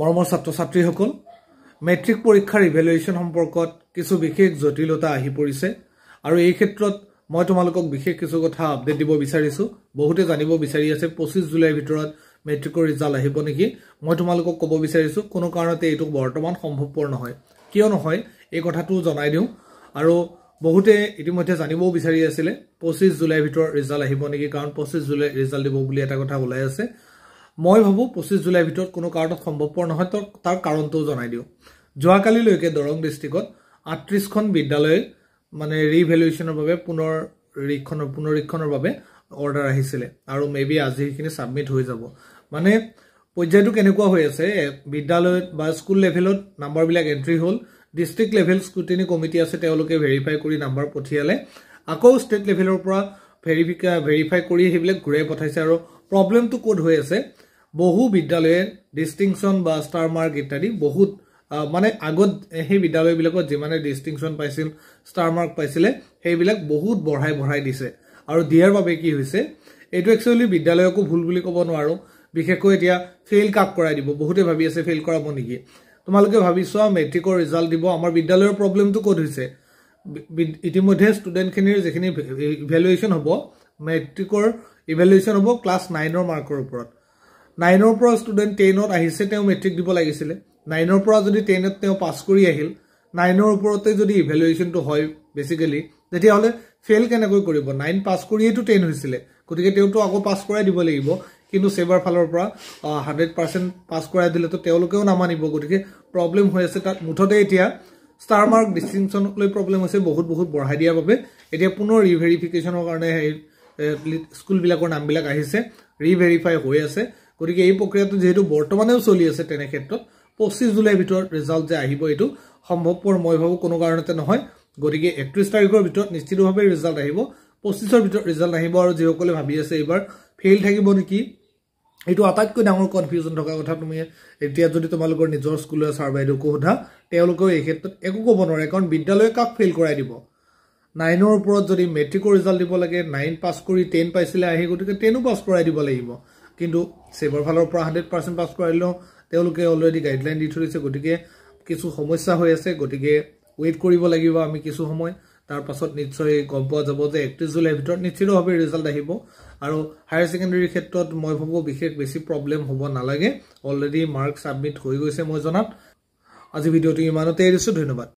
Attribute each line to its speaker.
Speaker 1: মৰমৰ ছাত্ৰ ছাত্ৰীসকল মেট্ৰিক পৰীক্ষাৰ ইভেলুৱেশ্যন সম্পৰ্কত কিছু বিশেষ জটিলতা আহি পৰিছে আৰু এই ক্ষেত্ৰত মই তোমালোকক বিশেষ কিছু কথা আপডেট দিব বিচাৰিছোঁ বহুতে জানিব বিচাৰি আছে পঁচিছ জুলাইৰ ভিতৰত মেট্ৰিকৰ ৰিজাল্ট আহিব নেকি মই তোমালোকক ক'ব বিচাৰিছোঁ কোনো কাৰণতে এইটো বৰ্তমান সম্ভৱপৰ নহয় কিয় নহয় এই কথাটো জনাই দিওঁ আৰু বহুতে ইতিমধ্যে জানিবও বিচাৰি আছিলে পঁচিছ জুলাইৰ ভিতৰত ৰিজাল্ট আহিব নেকি কাৰণ পঁচিছ জুলাই ৰিজাল্ট দিব বুলি এটা কথা ওলাই আছে মই ভাবোঁ পঁচিছ জুলাইৰ ভিতৰত কোনো কাৰণত সম্ভৱপৰ নহয় তো তাৰ কাৰণটোও জনাই দিওঁ যোৱাকালিলৈকে দৰং ডিষ্ট্ৰিক্টত আঠত্ৰিছখন বিদ্যালয় মানে ৰিভেলুৱেশ্যনৰ বাবে পুনৰীক্ষণৰ পুনৰীক্ষণৰ বাবে অৰ্ডাৰ আহিছিলে আৰু মে বি আজি সেইখিনি ছাবমিট হৈ যাব মানে পৰ্যায়টো কেনেকুৱা হৈ আছে বিদ্যালয়ত বা স্কুল লেভেলত নাম্বাৰবিলাক এণ্ট্ৰি হ'ল ডিষ্ট্ৰিক্ট লেভেল স্ক্ৰুটিনি কমিটি আছে তেওঁলোকে ভেৰিফাই কৰি নাম্বাৰ পঠিয়ালে আকৌ ষ্টেট লেভেলৰ পৰা ভেৰিফিকা ভেৰিফাই কৰি সেইবিলাক ঘূৰাই পঠাইছে আৰু প্ৰব্লেমটো ক'ত হৈ আছে বহু বিদ্যালয়ে ডিষ্টিংশ্যন বা ষ্টাৰ মাৰ্ক ইত্যাদি বহুত মানে আগত সেই বিদ্যালয়বিলাকত যিমানে ডিষ্টিংশ্যন পাইছিল ষ্টাৰ মাৰ্ক পাইছিলে সেইবিলাক বহুত বঢ়াই বঢ়াই দিছে আৰু দিয়াৰ বাবে কি হৈছে এইটো একচুৱেলি বিদ্যালয়কো ভুল বুলি ক'ব নোৱাৰোঁ বিশেষকৈ এতিয়া ফেইল কাক কৰাই দিব বহুতে ভাবি আছে ফেইল কৰাব নেকি তোমালোকে ভাবি চোৱা মেট্ৰিকৰ ৰিজাল্ট দিব আমাৰ বিদ্যালয়ৰ প্ৰব্লেমটো ক'ত হৈছে ইতিমধ্যে ষ্টুডেণ্টখিনিৰ যিখিনি ইভেলুৱেশ্যন হ'ব মেট্ৰিকৰ ইভেলুৱেশ্যন হ'ব ক্লাছ নাইনৰ মাৰ্কৰ ওপৰত নাইনৰ পৰা ষ্টুডেণ্ট টেনত আহিছে তেওঁ মেট্ৰিক দিব লাগিছিলে নাইনৰ পৰা যদি টেনত তেওঁ পাছ কৰি আহিল নাইনৰ ওপৰতে যদি ইভেলুৱেশ্যনটো হয় বেচিকেলি তেতিয়াহ'লে ফেইল কেনেকৈ কৰিব নাইন পাছ কৰিয়েইতো টেন হৈছিলে গতিকে তেওঁতো আকৌ পাছ কৰাই দিব লাগিব কিন্তু ছেবাৰ ফালৰ পৰা হাণ্ড্ৰেড পাৰ্চেণ্ট পাছ কৰাই দিলেতো তেওঁলোকেও নামানিব গতিকে প্ৰব্লেম হৈ আছে তাত মুঠতে এতিয়া ষ্টাৰ মাৰ্ক লৈ প্ৰব্লেম হৈছে বহুত বহুত বঢ়াই দিয়াৰ বাবে এতিয়া পুনৰ ৰিভেৰিফিকেশ্যনৰ কাৰণে সেই স্কুলবিলাকৰ নামবিলাক আহিছে ৰিভেৰিফাই হৈ আছে গতিকে এই প্ৰক্ৰিয়াটো যিহেতু বৰ্তমানেও চলি আছে তেনে ক্ষেত্ৰত পঁচিছ জুলাইৰ ভিতৰত ৰিজাল্ট যে আহিব এইটো সম্ভৱপৰ মই ভাবোঁ কোনো কাৰণতে নহয় গতিকে একত্ৰিছ তাৰিখৰ ভিতৰত নিশ্চিতভাৱে ৰিজাল্ট আহিব পঁচিছৰ ভিতৰত ৰিজাল্ট আহিব আৰু যিসকলে ভাবি আছে এইবাৰ ফেইল থাকিব নেকি এইটো আটাইতকৈ ডাঙৰ কনফিউজন থকা কথা তুমি এতিয়া যদি তোমালোকৰ নিজৰ স্কুলৰ ছাৰ বাইদেউকো সোধা তেওঁলোকেও এই ক্ষেত্ৰত একো ক'ব নোৱাৰে কাৰণ বিদ্যালয়ে কাক ফেইল কৰাই দিব নাইনৰ ওপৰত যদি মেট্ৰিকৰ ৰিজাল্ট দিব লাগে নাইন পাছ কৰি টেন পাইছিলে আহি গতিকে টেনো পাছ কৰাই দিব লাগিব কিন্তু ছেভৰ ফালৰ পৰা হাণ্ড্ৰেড পাৰ্চেণ্ট পাছ কৰাই লওঁ তেওঁলোকে অলৰেডি গাইডলাইন দি থৈছে গতিকে কিছু সমস্যা হৈ আছে গতিকে ৱেইট কৰিব লাগিব আমি কিছু সময় তাৰপাছত নিশ্চয় গম পোৱা যাব যে একত্ৰিছ জুলাইৰ ভিতৰত নিশ্চিতভাৱে ৰিজাল্ট আহিব আৰু হায়াৰ ছেকেণ্ডেৰীৰ ক্ষেত্ৰত মই ভাবোঁ বিশেষ বেছি প্ৰব্লেম হ'ব নালাগে অলৰেডি মাৰ্ক ছাবমিট হৈ গৈছে মই জনাত আজি ভিডিঅ'টো ইমানতে এৰিছোঁ ধন্যবাদ